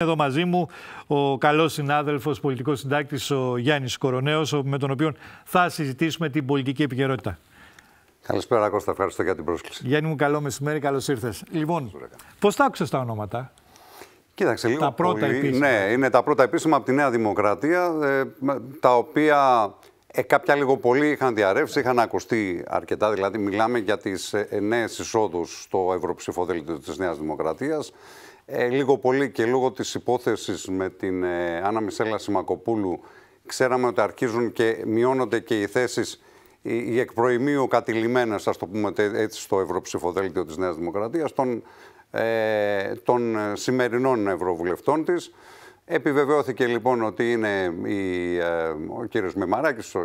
Εδώ μαζί μου ο καλός συνάδελφος, πολιτικός συντάκτης, ο Γιάννης Κοροναίο, με τον οποίο θα συζητήσουμε την πολιτική επικαιρότητα. Καλησπέρα, Κώστα. Ευχαριστώ για την πρόσκληση. Γιάννη μου, καλό μεσημέρι, καλώς ήρθες. Λοιπόν, πώς τα άκουσες τα ονόματα, Κοίταξε λίγο. πολύ... Ναι, είναι τα πρώτα επίσημα από τη Νέα Δημοκρατία, ε, τα οποία ε, κάποια λίγο πολύ είχαν διαρρεύσει, είχαν ακουστεί αρκετά. Δηλαδή, μιλάμε για τις ε, νέε εισόδους στο ευρωψηφοδέλτιο της Νέας Δημοκρατίας. Ε, λίγο πολύ και λόγω της υπόθεσης με την ε, Άννα Μισέλα Σιμακοπούλου ξέραμε ότι αρχίζουν και μειώνονται και οι θέσεις οι, οι εκπροημίου κατηλημένες, ας το πούμε έτσι, στο ευρωψηφοδέλτιο της Νέας Δημοκρατίας των, ε, των ε, σημερινών ευρωβουλευτών της. Επιβεβαιώθηκε λοιπόν ότι είναι η, ε, ο κύριος Μημαράκης, η,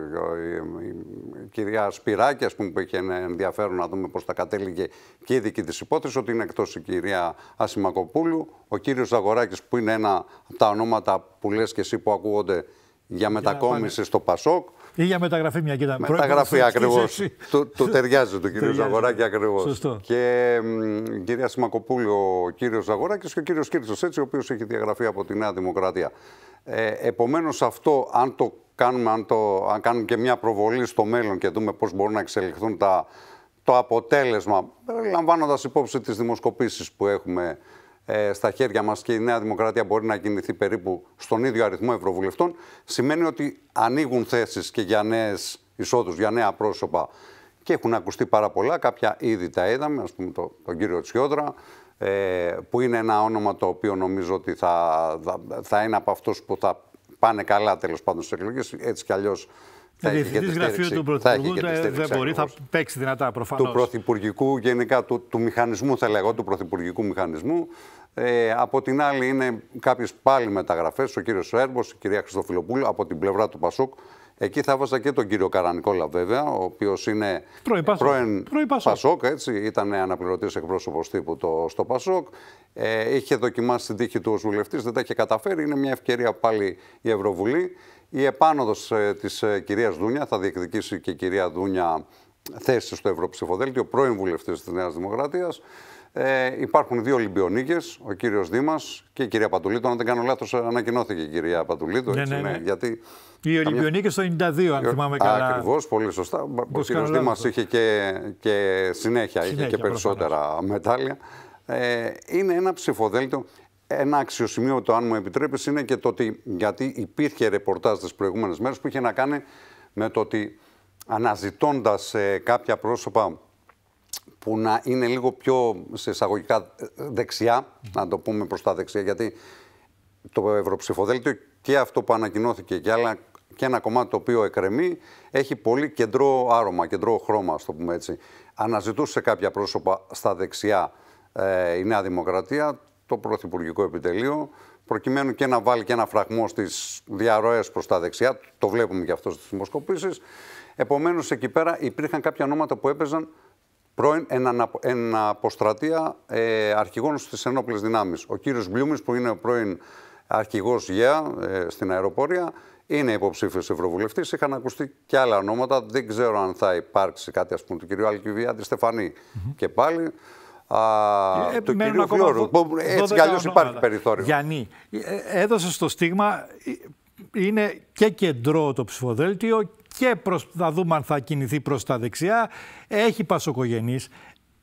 κυρία Σπυράκη, ας πούμε, που είχε ενδιαφέρον να δούμε πώς τα κατέληγε και η δική της υπόθεση, ότι είναι εκτός η κυρία Ασημακοπούλου, ο κύριος Ζαγοράκης που είναι ένα από τα ονόματα που λες και εσύ που ακούγονται για μετακόμιση στο Πασόκ, ή για μεταγραφή μια κοίτα. Μεταγραφή ακριβώ. του, του ταιριάζει του κυρίου Ζαγοράκη ακριβώς. Και μ, κυρία Σιμακοπούλη, ο κύριος Ζαγοράκης και ο κύριος Κίρτσο, έτσι, ο οποίος έχει διαγραφεί από τη Νέα Δημοκρατία. Ε, Επομένως, αυτό, αν το κάνουμε, αν, το, αν κάνουμε και μια προβολή στο μέλλον και δούμε πώς μπορούν να εξελιχθούν τα, το αποτέλεσμα, λαμβάνοντας υπόψη τις δημοσκοπήσεις που έχουμε ε, στα χέρια μας και η Νέα Δημοκρατία μπορεί να κινηθεί περίπου στον ίδιο αριθμό ευρωβουλευτών, σημαίνει ότι ανοίγουν θέσεις και για νέες εισόδους, για νέα πρόσωπα και έχουν ακουστεί πάρα πολλά. Κάποια ήδη τα είδαμε, ας πούμε το, τον κύριο Τσιόδρα, ε, που είναι ένα όνομα το οποίο νομίζω ότι θα, θα, είναι από αυτούς που θα πάνε καλά τέλος πάντων στις εκλογές, έτσι κι αλλιώς Διευθυντή γραφείο του Πρωθυπουργού ε, δεν μπορεί, θα παίξει δυνατά προφανώς. Του Πρωθυπουργικού, γενικά του, μηχανισμού, θα λέγω, του Πρωθυπουργικού μηχανισμού. Ε, από την άλλη, είναι κάποιες πάλι μεταγραφές, ο κύριος Σέρμπο, η κυρία Χριστοφιλοπούλου, από την πλευρά του Πασόκ, Εκεί θα βάζα και τον κύριο Καρανικόλα, βέβαια, ο οποίος είναι πρώην Πασόκ. έτσι, ήταν αναπληρωτής εκπρόσωπος τύπου το, στο Πασόκ. Ε, είχε δοκιμάσει την τύχη του ως βουλευτής, δεν τα είχε καταφέρει. Είναι μια ευκαιρία πάλι η Ευρωβουλή. Η επάνωδος ε, της ε, κυρίας Δούνια θα διεκδικήσει και η κυρία Δούνια θέση στο Ευρωψηφοδέλτιο, πρώην βουλευτής της Νέας Δημοκρατίας. Ε, υπάρχουν δύο Ολυμπιονίκες, ο κύριος Δήμας και η κυρία Πατουλίτο. Αν δεν κάνω λάθος, ανακοινώθηκε η κυρία Πατουλίτο. Ναι, ναι, ναι, ναι. Γιατί οι Ολυμπιονίκες το 92, αν ε, θυμάμαι καλά. Ακριβώς, πολύ σωστά. Ο κύριο Δήμα είχε και, και συνέχεια, είχε και περισσότερα μετάλλια. Ε, είναι ένα ψηφοδέλτιο. Ένα αξιοσημείο, το αν μου επιτρέπεις, είναι και το ότι γιατί υπήρχε ρεπορτάζ τις προηγούμενες μέρες που είχε να κάνει με το ότι αναζητώντας ε, κάποια πρόσωπα που να είναι λίγο πιο σε εισαγωγικά δεξιά, να το πούμε προς τα δεξιά, γιατί το Ευρωψηφοδέλτιο και αυτό που ανακοινώθηκε και άλλα και ένα κομμάτι το οποίο εκρεμεί έχει πολύ κεντρό άρωμα, κεντρό χρώμα, ας το πούμε έτσι. Αναζητούσε κάποια πρόσωπα στα δεξιά ε, η Νέα Δημοκρατία, το Πρωθυπουργικό Επιτελείο, προκειμένου και να βάλει και ένα φραγμό στις διαρροές προς τα δεξιά, το βλέπουμε και αυτό στις δημοσκοπήσεις. Επομένως, εκεί πέρα υπήρχαν κάποια νόματα που έπαιζαν πρώην εν, αποστρατεία ε, αρχηγών στις ενόπλες δυνάμεις. Ο κύριος Μπλιούμης που είναι ο πρώην αρχηγός ΓΕΑ ε, στην αεροπορία είναι υποψήφιος ευρωβουλευτής. Είχαν ακουστεί και άλλα ονόματα. Δεν ξέρω αν θα υπάρξει κάτι ας πούμε του κυρίου Αλκιβιάδη Στεφανή και πάλι. Α, ε, του κυρίου Έτσι κι υπάρχει περιθώριο. Γιάννη, ε, έδωσε το στίγμα είναι και κεντρό το ψηφοδέλτιο και προς, δούμε αν θα κινηθεί προς τα δεξιά. Έχει πασοκογενείς,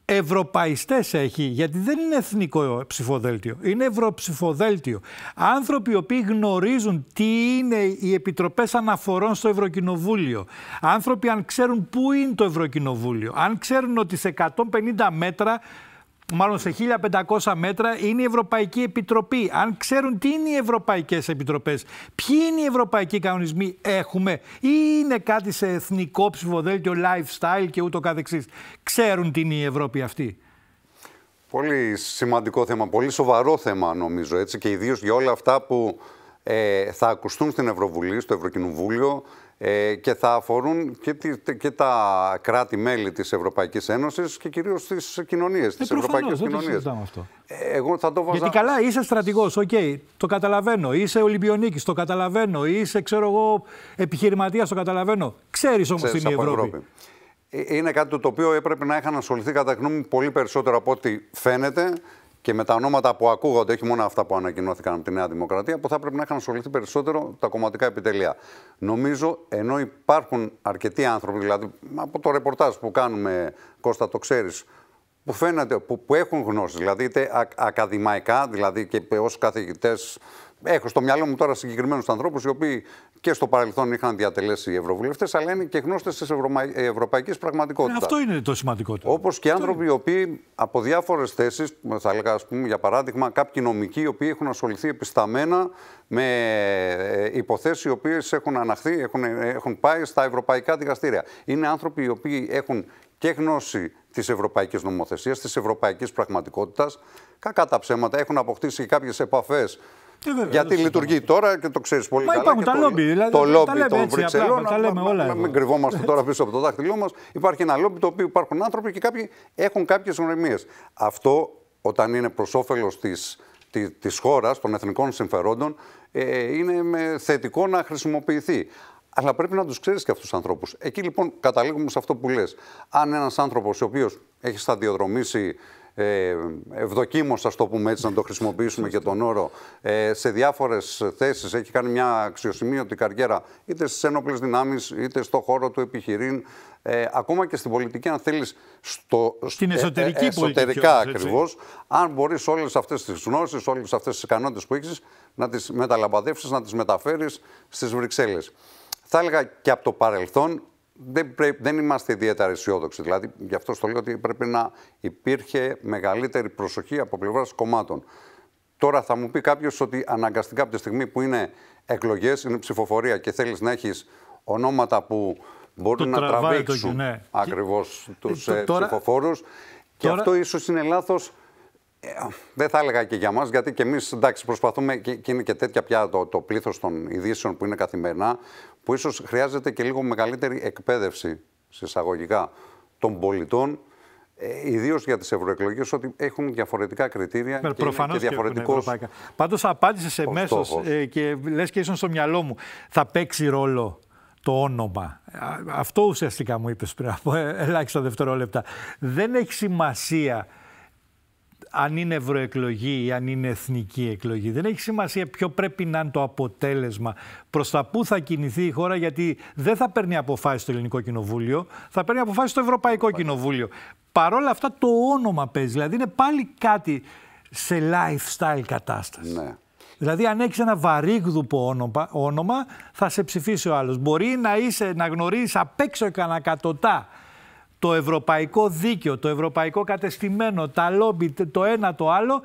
ευρωπαϊστές έχει, γιατί δεν είναι εθνικό ψηφοδέλτιο, είναι ευρωψηφοδέλτιο. Άνθρωποι οι οποίοι γνωρίζουν τι είναι οι επιτροπές αναφορών στο Ευρωκοινοβούλιο. Άνθρωποι αν ξέρουν πού είναι το Ευρωκοινοβούλιο, αν ξέρουν ότι σε 150 μέτρα μάλλον σε 1500 μέτρα, είναι η Ευρωπαϊκή Επιτροπή. Αν ξέρουν τι είναι οι Ευρωπαϊκές Επιτροπές, ποιοι είναι οι ευρωπαϊκοί κανονισμοί έχουμε, ή είναι κάτι σε εθνικό ψηφοδέλτιο, lifestyle και ούτω καθεξής. Ξέρουν τι είναι η Ευρώπη αυτή. Πολύ σημαντικό θέμα, πολύ σοβαρό θέμα νομίζω έτσι και ιδίως για όλα αυτά που ε, θα ακουστούν στην Ευρωβουλή, στο Ευρωκοινοβούλιο ε, και θα αφορούν και, τη, τα κράτη-μέλη της Ευρωπαϊκής Ένωσης και κυρίως τις κοινωνίες, τις ε, ευρωπαϊκές δεν κοινωνίες. αυτό. Ε, εγώ θα το βάζα... Γιατί καλά είσαι στρατηγός, οκ, το καταλαβαίνω, είσαι Ολυμπιονίκης, το καταλαβαίνω, είσαι ξέρω εγώ επιχειρηματίας, το καταλαβαίνω. Ξέρεις όμως τι την Ευρώπη. Ευρώπη. Ε, είναι κάτι το οποίο έπρεπε να είχαν ασχοληθεί κατά γνώμη πολύ περισσότερο από ό,τι φαίνεται και με τα ονόματα που ακούγονται, όχι μόνο αυτά που ανακοινώθηκαν από τη Νέα Δημοκρατία, που θα πρέπει να είχαν ασχοληθεί περισσότερο τα κομματικά επιτελεία. Νομίζω, ενώ υπάρχουν αρκετοί άνθρωποι, δηλαδή από το ρεπορτάζ που κάνουμε, Κώστα, το ξέρεις, που, φαίνεται, που, έχουν γνώση, δηλαδή είτε α, ακαδημαϊκά, δηλαδή και ως καθηγητές. Έχω στο μυαλό μου τώρα συγκεκριμένους ανθρώπους οι οποίοι και στο παρελθόν είχαν διατελέσει ευρωβουλευτές, αλλά είναι και γνώστες της ευρωπαϊκής πραγματικότητας. αυτό είναι το σημαντικότερο. Όπως και άνθρωποι οι οποίοι από διάφορες θέσεις, θα έλεγα ας πούμε, για παράδειγμα, κάποιοι νομικοί οι οποίοι έχουν ασχοληθεί επισταμένα με ε, υποθέσεις οι οποίες έχουν αναχθεί, έχουν, ε, έχουν πάει στα ευρωπαϊκά δικαστήρια. Είναι άνθρωποι οι οποίοι έχουν και γνώση της ευρωπαϊκής νομοθεσίας, της ευρωπαϊκής πραγματικότητας. Κακά τα ψέματα έχουν αποκτήσει κάποιες επαφές ε, Γιατί λειτουργεί τώρα και το ξέρεις πολύ μα καλά. Υπάρχουν τα λόμπι. Δηλαδή, το λόμπι των Βρυξελών. Τα λέμε όλα. Να μην κρυβόμαστε τώρα πίσω από το δάχτυλό μας. Υπάρχει ένα λόμπι το οποίο υπάρχουν άνθρωποι και κάποιοι έχουν κάποιες γνωριμίες. Αυτό όταν είναι προς όφελος της της χώρας, των εθνικών συμφερόντων, ε, είναι με θετικό να χρησιμοποιηθεί. Αλλά πρέπει να τους ξέρεις και αυτούς τους ανθρώπους. Εκεί λοιπόν καταλήγουμε σε αυτό που λες. Αν ένας άνθρωπος, ο οποίος έχει σταδιοδρομήσει ε, ευδοκίμως, το πούμε έτσι, να το χρησιμοποιήσουμε και τον όρο, ε, σε διάφορες θέσεις, Έχει κάνει μια αξιοσημείωτη καριέρα, είτε στις ένοπλες δυνάμεις, είτε στο χώρο του επιχειρήν, ε, ακόμα και στην πολιτική, αν θέλεις στο, στην ε, εσωτερική ε, εσωτερικά ακριβώς, αν μπορείς όλες αυτές τις γνώσεις, όλες αυτές τις ικανότητες που έχεις, να τις μεταλαμπαδεύσεις, να τις μεταφέρεις στις Βρυξέλλες. Θα έλεγα και από το παρελθόν δεν, δεν είμαστε ιδιαίτερα αισιόδοξοι. Δηλαδή, γι' αυτό στο λέω ότι πρέπει να υπήρχε μεγαλύτερη προσοχή από πλευράς κομμάτων. Τώρα θα μου πει κάποιος ότι αναγκαστικά από τη στιγμή που είναι εκλογές, είναι ψηφοφορία και θέλεις να έχεις ονόματα που μπορούν να τραβήξουν ναι. ακριβώς του ψηφοφόρους. Και ε, αυτό ίσως είναι λάθος δεν θα έλεγα και για μας, γιατί και εμείς προσπαθούμε και, και είναι και τέτοια πια το, το πλήθος των ειδήσεων που είναι καθημερινά, που ίσως χρειάζεται και λίγο μεγαλύτερη εκπαίδευση εισαγωγικά των πολιτών, ε, ιδίως για τις ευρωεκλογές, ότι έχουν διαφορετικά κριτήρια Με, και, και διαφορετικό. Πάντως, απάντησες εμέσω ε, και λες και ίσω στο μυαλό μου, θα παίξει ρόλο το όνομα. Αυτό ουσιαστικά μου είπες πριν από ε, ελάχιστα δευτερόλεπτα. Δεν έχει σημασία αν είναι ευρωεκλογή ή αν είναι εθνική εκλογή. Δεν έχει σημασία ποιο πρέπει να είναι το αποτέλεσμα, προς τα πού θα κινηθεί η χώρα, γιατί δεν θα παίρνει αποφάσεις το Ελληνικό Κοινοβούλιο, θα παίρνει αποφάσεις το Ευρωπαϊκό Κοινοβούλιο. Παρ' όλα αυτά το όνομα παίζει. Δηλαδή είναι πάλι κάτι σε lifestyle κατάσταση. Ναι. Δηλαδή, αν έχεις ένα βαρύγδουπο όνομα, όνομα, θα σε ψηφίσει ο άλλος. Μπορεί να, είσαι, να γνωρίζει απ' έξω το ευρωπαϊκό δίκαιο, το ευρωπαϊκό κατεστημένο, τα λόμπι, το ένα το άλλο,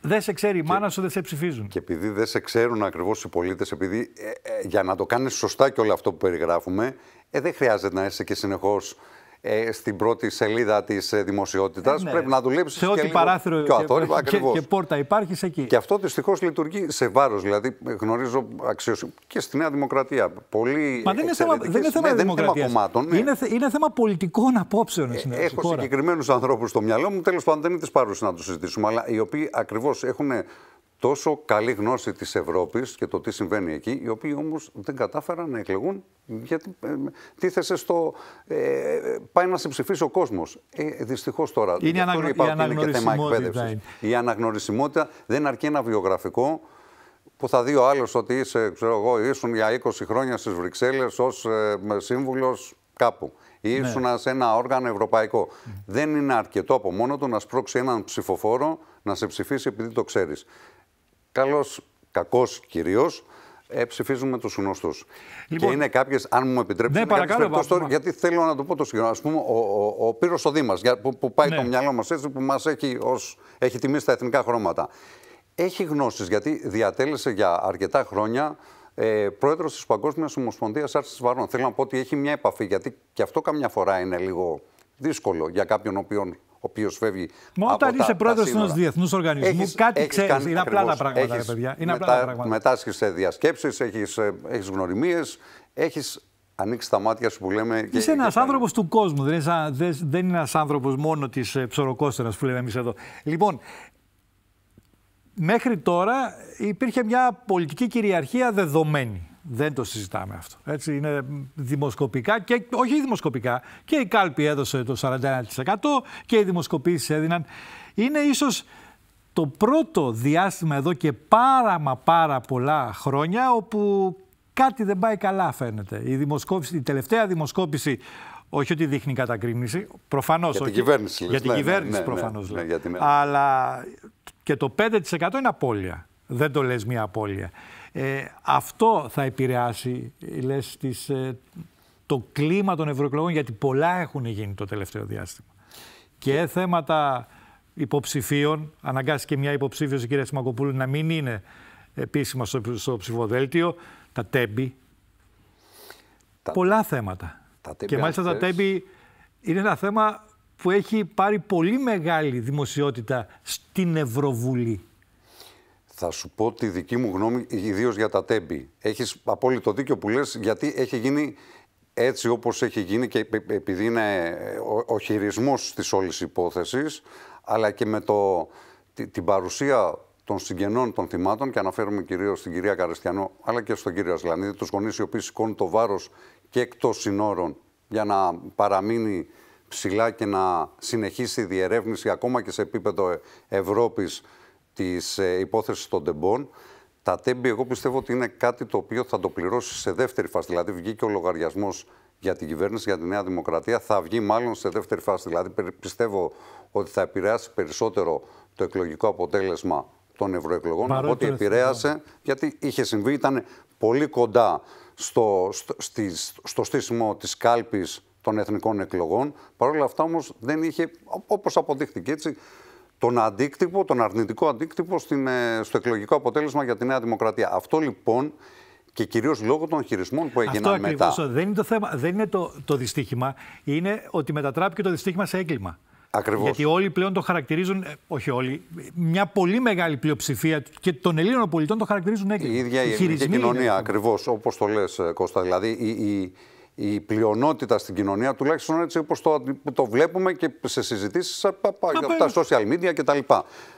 δεν σε ξέρει η μάνα σου, δεν σε ψηφίζουν. Και επειδή δεν σε ξέρουν ακριβώς οι πολίτες, επειδή ε, ε, για να το κάνεις σωστά και όλο αυτό που περιγράφουμε, ε, δεν χρειάζεται να είσαι και συνεχώς ε, στην πρώτη σελίδα της ε, δημοσιότητας. Ε, ναι. Πρέπει να δουλέψεις. Σε ό,τι παράθυρο και, και, πόρτα υπάρχει εκεί. Και αυτό δυστυχώς λειτουργεί σε βάρος. Δηλαδή γνωρίζω αξιώσει και στη Νέα Δημοκρατία. Πολύ Μα δεν είναι θέμα, δημοκρατίας. Ναι, είναι θέμα κομμάτων. Ναι. Είναι, θέμα πολιτικών απόψεων. Ε, έχω συγκεκριμένους ανθρώπους στο μυαλό μου. Τέλος πάντων δεν είναι της παρούση να το συζητήσουμε. Αλλά οι οποίοι ακριβώς έχουν τόσο καλή γνώση της Ευρώπης και το τι συμβαίνει εκεί, οι οποίοι όμως δεν κατάφεραν να εκλεγούν γιατί ε, στο ε, πάει να σε ψηφίσει ο κόσμος. Ε, τώρα είναι, δεν αναγνω... η και θέμα εκπαίδευση. Η αναγνωρισιμότητα δεν αρκεί ένα βιογραφικό που θα δει ο άλλος ότι είσαι, ξέρω εγώ, ήσουν για 20 χρόνια στις Βρυξέλλες ως ε, σύμβουλος κάπου ήσουν ναι. σε ένα όργανο ευρωπαϊκό. Δεν είναι αρκετό από μόνο του να σπρώξει έναν ψηφοφόρο να σε ψηφίσει επειδή το ξέρεις καλός, κακός κυρίως, ε, ψηφίζουμε τους γνωστούς. Λοιπόν, και είναι κάποιες, αν μου επιτρέψετε, ναι, παρακαλώ, τώρα, γιατί θέλω να το πω το σύγχρονο. Ας πούμε, ο, ο, ο Πύρος ο που, που, πάει ναι. το μυαλό μας έτσι, που μας έχει, ως, έχει τιμήσει τα εθνικά χρώματα. Έχει γνώσεις, γιατί διατέλεσε για αρκετά χρόνια ε, πρόεδρος της Παγκόσμιας Ομοσπονδίας Άρση Βαρών. Θέλω να πω ότι έχει μια επαφή, γιατί και αυτό καμιά φορά είναι λίγο δύσκολο για κάποιον ο οποίον ο οποίος φεύγει. Μα όταν είσαι πρόεδρος ενός διεθνούς οργανισμού, κάτι ξέρει. Είναι απλά τα πράγματα, έχεις, παιδιά. Είναι απλά τα πράγματα. Μετάσχεις σε διασκέψεις, έχεις ε, γνωριμίες, έχεις ανοίξει τα μάτια σου που λέμε. Είσαι ένα άνθρωπος του κόσμου. Δεν, είναι ένας άνθρωπος μόνο της ε, ψωροκόστερας που λέμε εμείς εδώ. Λοιπόν, μέχρι τώρα υπήρχε μια πολιτική κυριαρχία δεδομένη. Δεν το συζητάμε αυτό. Έτσι είναι δημοσκοπικά και όχι δημοσκοπικά. Και η κάλπη έδωσε το 41% και οι δημοσκοπήσεις έδιναν. Είναι ίσως το πρώτο διάστημα εδώ και πάρα μα πάρα πολλά χρόνια όπου κάτι δεν πάει καλά φαίνεται. Η, δημοσκόπηση, τελευταία δημοσκόπηση όχι ότι δείχνει κατακρίνηση, προφανώς. Για την κυβέρνηση, Για την ναι, ναι, κυβέρνηση, ναι, προφανώ. Αλλά και το 5% είναι απώλεια. Δεν το λες μια απώλεια. Ε, αυτό θα επηρεάσει, λες, τις, ε, το κλίμα των ευρωεκλογών, γιατί πολλά έχουν γίνει το τελευταίο διάστημα. Και θέματα υποψηφίων, και μια υποψήφιος η κυρία Σιμακοπούλου να μην είναι επίσημα στο, ψηφοδέλτιο, τα τέμπη, πολλά θέματα. Τα και μάλιστα τα τέμπη είναι ένα θέμα που έχει πάρει πολύ μεγάλη δημοσιότητα στην Ευρωβουλή. Θα σου πω τη δική μου γνώμη, ιδίως για τα τέμπη. Έχεις απόλυτο δίκιο που λες, γιατί έχει γίνει έτσι όπως έχει γίνει και επειδή είναι ε, ο χειρισμός της όλης υπόθεσης, αλλά και με το, την παρουσία των συγγενών των θυμάτων, και αναφέρομαι κυρίως στην κυρία Καριστιανό, αλλά και στον κύριο Ασλανίδη, τους γονείς οι οποίοι σηκώνουν το βάρος και εκτός συνόρων για να παραμείνει ψηλά και να συνεχίσει η διερεύνηση ακόμα και σε επίπεδο ε, Ευρώπης της ε, υπόθεσης των τεμπών. Τα τέμπη, εγώ πιστεύω ότι είναι κάτι το οποίο θα το πληρώσει σε δεύτερη φάση. Δηλαδή, βγήκε ο λογαριασμός για την κυβέρνηση, για τη Νέα Δημοκρατία, θα βγει μάλλον σε δεύτερη φάση. Δηλαδή, πιστεύω ότι θα επηρεάσει περισσότερο το εκλογικό αποτέλεσμα των ευρωεκλογών από ό,τι επηρέασε, ναι. γιατί είχε συμβεί, ήταν πολύ κοντά στο, στο, στο στήσιμο της κάλπης των εθνικών εκλογών. Παρ' όλα αυτά όμως δεν είχε, Όπως αποδείχθηκε έτσι, τον αντίκτυπο, τον αρνητικό αντίκτυπο στην, ε, στο εκλογικό αποτέλεσμα για τη Νέα Δημοκρατία. Αυτό λοιπόν και κυρίως λόγω των χειρισμών που έγιναν Αυτό μετά. Αυτό δεν είναι το θέμα, δεν είναι το, το δυστύχημα, είναι ότι μετατράπηκε το δυστύχημα σε έγκλημα. Ακριβώς. Γιατί όλοι πλέον το χαρακτηρίζουν, ε, όχι όλοι, μια πολύ μεγάλη πλειοψηφία και των Ελλήνων πολιτών το χαρακτηρίζουν έγκλημα. Η ίδια η, κοινωνία, ακριβώς, όπως το λες, ε, Κώστα. Δηλαδή, η, η, η πλειονότητα στην κοινωνία, τουλάχιστον έτσι όπως το, βλέπουμε και σε συζητήσεις από τα social media κτλ.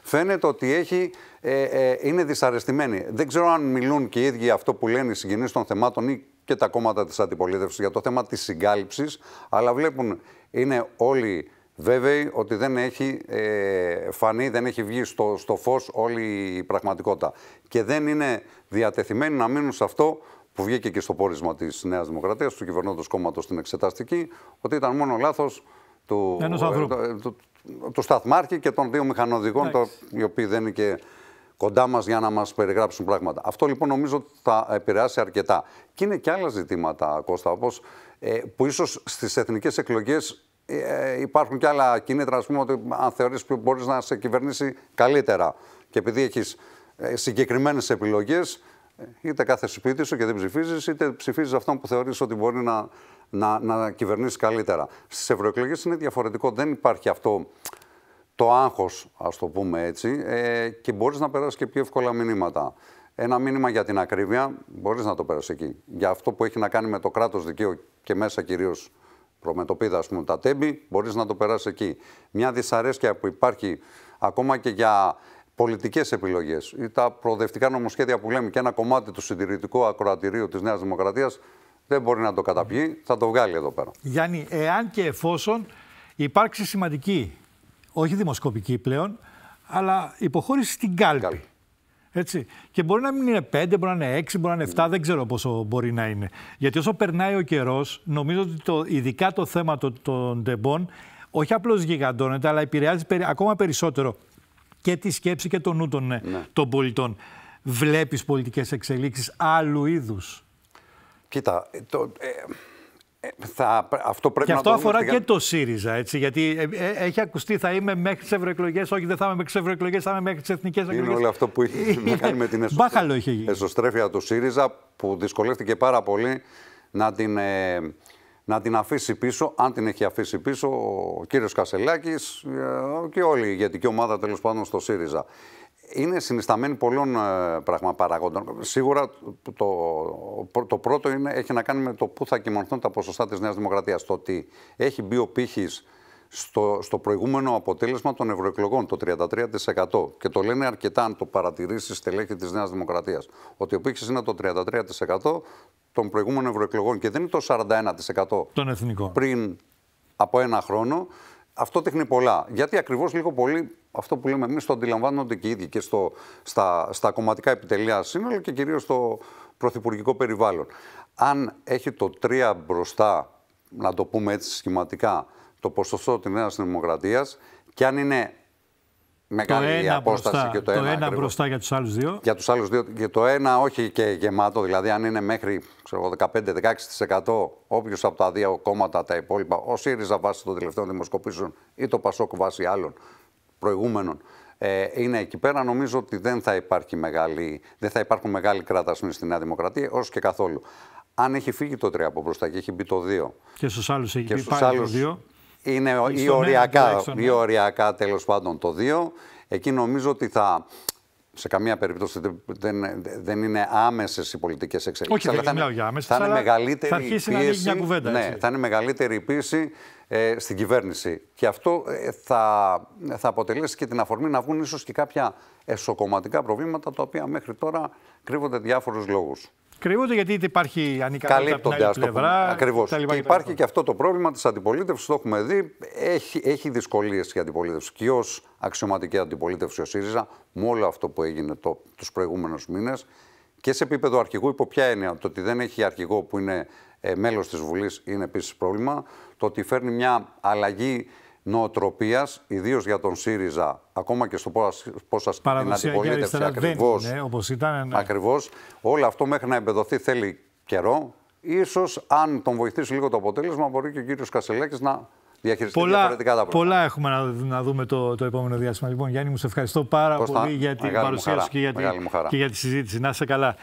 Φαίνεται ότι έχει, ε, ε, είναι δυσαρεστημένη. Δεν ξέρω αν μιλούν και οι ίδιοι αυτό που λένε οι συγγενείς των θεμάτων ή και τα κόμματα της αντιπολίτευσης για το θέμα της συγκάλυψης, αλλά βλέπουν είναι όλοι βέβαιοι ότι δεν έχει ε, φανεί, δεν έχει βγει στο, στο φως όλη η πραγματικότητα. Και δεν είναι διατεθειμένοι να μείνουν σε αυτό που βγήκε και στο πόρισμα της Νέας Δημοκρατίας, του κυβερνώντος κόμματος στην Εξεταστική, ότι ήταν μόνο λάθος του, ε, ε, του, του, σταθμάρχη και των δύο μηχανοδηγών, το, οι οποίοι δεν είναι και κοντά μας για να μας περιγράψουν πράγματα. Αυτό λοιπόν νομίζω ότι θα επηρεάσει αρκετά. Και είναι και άλλα ζητήματα, Κώστα, όπως ε, που ίσως στις εθνικές εκλογές ε, υπάρχουν και άλλα κίνητρα, ας πούμε, ότι αν θεωρείς που μπορείς να σε κυβερνήσει καλύτερα. Και επειδή έχεις συγκεκριμένες επιλογές, Είτε κάθε σπίτι σου και δεν ψηφίζεις, είτε ψηφίζεις αυτόν που θεωρείς ότι μπορεί να, να, να κυβερνήσεις καλύτερα. Στις ευρωεκλογές είναι διαφορετικό. Δεν υπάρχει αυτό το άγχος, ας το πούμε έτσι, ε, και μπορείς να περάσεις και πιο εύκολα μηνύματα. Ένα μήνυμα για την ακρίβεια μπορείς να το περάσεις εκεί. Για αυτό που έχει να κάνει με το κράτος δικαίου και μέσα κυρίως προμετωπίδα, ας πούμε, τα τέμπη, μπορείς να το περάσεις εκεί. Μια δυσαρέσκεια που υπάρχει ακόμα και για πολιτικές επιλογές ή τα προοδευτικά νομοσχέδια που λέμε και ένα κομμάτι του συντηρητικού ακροατηρίου της Νέας Δημοκρατίας δεν μπορεί να το καταπιεί, θα το βγάλει εδώ πέρα. Γιάννη, εάν και εφόσον υπάρξει σημαντική, όχι δημοσκοπική πλέον, αλλά υποχώρηση στην κάλπη. Έτσι. Και μπορεί να μην είναι 5, μπορεί να είναι 6, μπορεί να είναι 7, δεν ξέρω πόσο μπορεί να είναι. Γιατί όσο περνάει ο καιρός, νομίζω ότι το, ειδικά το θέμα των τεμπών όχι απλώς γιγαντώνεται, αλλά επηρεάζει ακόμα περισσότερο και τη σκέψη και το νου των, ε, ναι. των πολιτών. Βλέπεις πολιτικές εξελίξεις άλλου είδους. Κοίτα, το, ε... ε θα, αυτό πρέπει και να αυτό αφορά και το ΣΥΡΙΖΑ, έτσι, γιατί ε, έχει ακουστεί θα είμαι μέχρι τις ευρωεκλογές. Όχι, δεν θα είμαι μέχρι τις ευρωεκλογές, θα είμαι μέχρι τις εθνικές εκλογές. Είναι όλο αυτό που είχε να κάνει με την εσωστρέφεια του ΣΥΡΙΖΑ, που δυσκολεύτηκε πάρα πολύ να την να την αφήσει πίσω, αν την έχει αφήσει πίσω, ο κύριος Κασελάκης ε, και όλη η ηγετική ομάδα τέλος πάντων στο ΣΥΡΙΖΑ. Είναι συνισταμένη πολλών ε, πραγμα, παραγόντων. Σίγουρα το, το πρώτο είναι, έχει να κάνει με το πού θα κοιμωνθούν τα ποσοστά της Νέας Δημοκρατίας, Το ότι έχει μπει ο πύχης στο, στο προηγούμενο αποτέλεσμα των ευρωεκλογών, το 33%. Και το λένε αρκετά αν το παρατηρήσει στελέχη της Νέας Δημοκρατίας. Ότι ο πύχης είναι το 33%, των προηγούμενων ευρωεκλογών και δεν είναι το 41% τον εθνικό. πριν από ένα χρόνο, αυτό τέχνει πολλά. Γιατί ακριβώς λίγο πολύ αυτό που λέμε εμείς το αντιλαμβάνονται και οι ίδιοι και στο, στα, στα κομματικά επιτελεία σύνολο και κυρίως στο πρωθυπουργικό περιβάλλον. Αν έχει το 3 μπροστά, να το πούμε έτσι σχηματικά, το ποσοστό της Νέας Δημοκρατίας και αν είναι μεγάλη το ένα απόσταση μπροστά, και το, το ένα, ένα μπροστά για τους άλλους δύο. Για τους άλλους δύο. Και το ένα όχι και γεμάτο, δηλαδή αν είναι μέχρι 15-16% όποιος από τα δύο κόμματα τα υπόλοιπα, ο ΣΥΡΙΖΑ βάσει των τελευταίων δημοσκοπήσεων ή το ΠΑΣΟΚ βάσει άλλων προηγούμενων, ε, είναι εκεί πέρα. Νομίζω ότι δεν θα, υπάρχει μεγάλη, δεν θα υπάρχουν μεγάλοι κράτασμοί στη Νέα Δημοκρατία, όσο και καθόλου. Αν έχει φύγει το 3 από μπροστά και έχει μπει το 2. Και στους άλλους έχει μπει το είναι ή οριακά, ή οριακά τέλος πάντων το 2. Εκεί νομίζω ότι θα. Σε καμία περίπτωση δεν, δεν είναι άμεσες οι πολιτικές εξελίξεις. Όχι, αλλά δεν θα, για άμεσες. Ναι, θα, είναι μεγαλύτερη θα να Ναι, θα είναι μεγαλύτερη η πίεση ε, στην κυβέρνηση. Και αυτό ε, θα, θα αποτελέσει και την αφορμή να βγουν ίσως και κάποια εσωκομματικά προβλήματα τα οποία μέχρι τώρα κρύβονται διάφορους λόγους. Κρύβονται γιατί υπάρχει ανικανότητα από την άλλη πλευρά. Ακριβώς. και υπάρχει και αυτό το πρόβλημα της αντιπολίτευσης, το έχουμε δει, έχει, έχει δυσκολίες η αντιπολίτευση. Και ως αξιωματική αντιπολίτευση ο ΣΥΡΙΖΑ, με όλο αυτό που έγινε το, τους προηγούμενους μήνες, και σε επίπεδο αρχηγού, υπό ποια έννοια, το ότι δεν έχει αρχηγό που είναι μέλο ε, μέλος της Βουλής είναι επίσης πρόβλημα, το ότι φέρνει μια αλλαγή νοοτροπίας, ιδίως για τον ΣΥΡΙΖΑ, ακόμα και στο πώς σας την αντιπολίτευση ακριβώ. Ναι. ακριβώς, όλο αυτό μέχρι να εμπεδοθεί θέλει καιρό. Ίσως αν τον βοηθήσει λίγο το αποτέλεσμα, μπορεί και ο κύριος Κασελέκη να διαχειριστεί πολλά, διαφορετικά τα πράγματα. Πολλά έχουμε να, να δούμε το, το επόμενο διάστημα. Λοιπόν, Γιάννη, μου σε ευχαριστώ πάρα πολύ για την παρουσία σου και για τη συζήτηση. Να είσαι καλά.